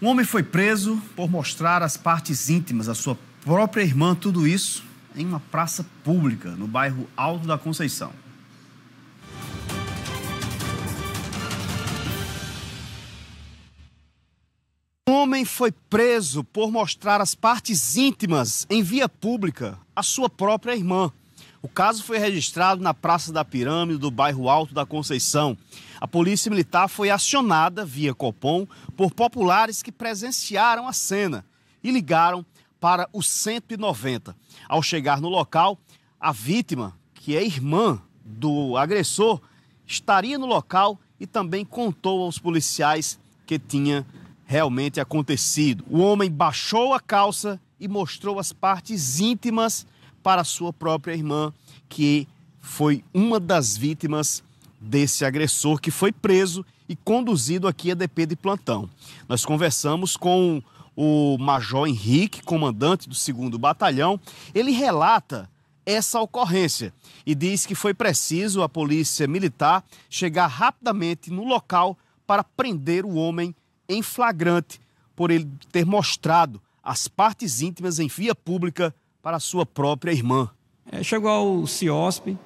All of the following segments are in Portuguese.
Um homem foi preso por mostrar as partes íntimas à sua própria irmã, tudo isso em uma praça pública no bairro Alto da Conceição. Um homem foi preso por mostrar as partes íntimas em via pública à sua própria irmã. O caso foi registrado na Praça da Pirâmide, do bairro Alto da Conceição. A Polícia Militar foi acionada via Copom por populares que presenciaram a cena e ligaram para o 190. Ao chegar no local, a vítima, que é irmã do agressor, estaria no local e também contou aos policiais que tinha realmente acontecido. O homem baixou a calça e mostrou as partes íntimas para sua própria irmã, que foi uma das vítimas desse agressor que foi preso e conduzido aqui a DP de plantão. Nós conversamos com o Major Henrique, comandante do 2 Batalhão. Ele relata essa ocorrência e diz que foi preciso a polícia militar chegar rapidamente no local para prender o homem em flagrante por ele ter mostrado as partes íntimas em via pública para sua própria irmã. É, chegou ao CIOSP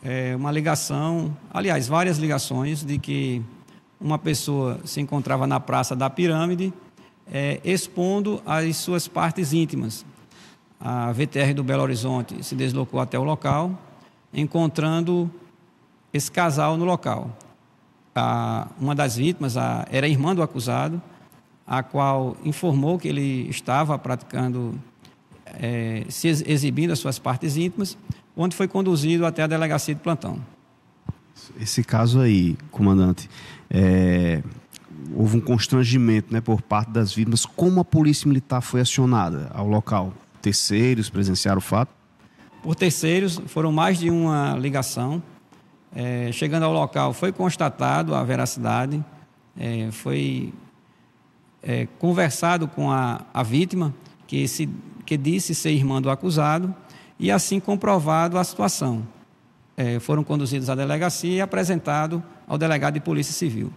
é, uma ligação, aliás, várias ligações, de que uma pessoa se encontrava na Praça da Pirâmide é, expondo as suas partes íntimas. A VTR do Belo Horizonte se deslocou até o local, encontrando esse casal no local. A, uma das vítimas a, era irmã do acusado, a qual informou que ele estava praticando é, se exibindo as suas partes íntimas, onde foi conduzido até a delegacia de plantão. Esse caso aí, comandante, é, houve um constrangimento né, por parte das vítimas. Como a polícia militar foi acionada ao local? Terceiros presenciaram o fato? Por terceiros, foram mais de uma ligação. É, chegando ao local, foi constatado a veracidade, é, foi é, conversado com a, a vítima que se que disse ser irmã do acusado, e assim comprovado a situação. É, foram conduzidos à delegacia e apresentado ao delegado de Polícia Civil.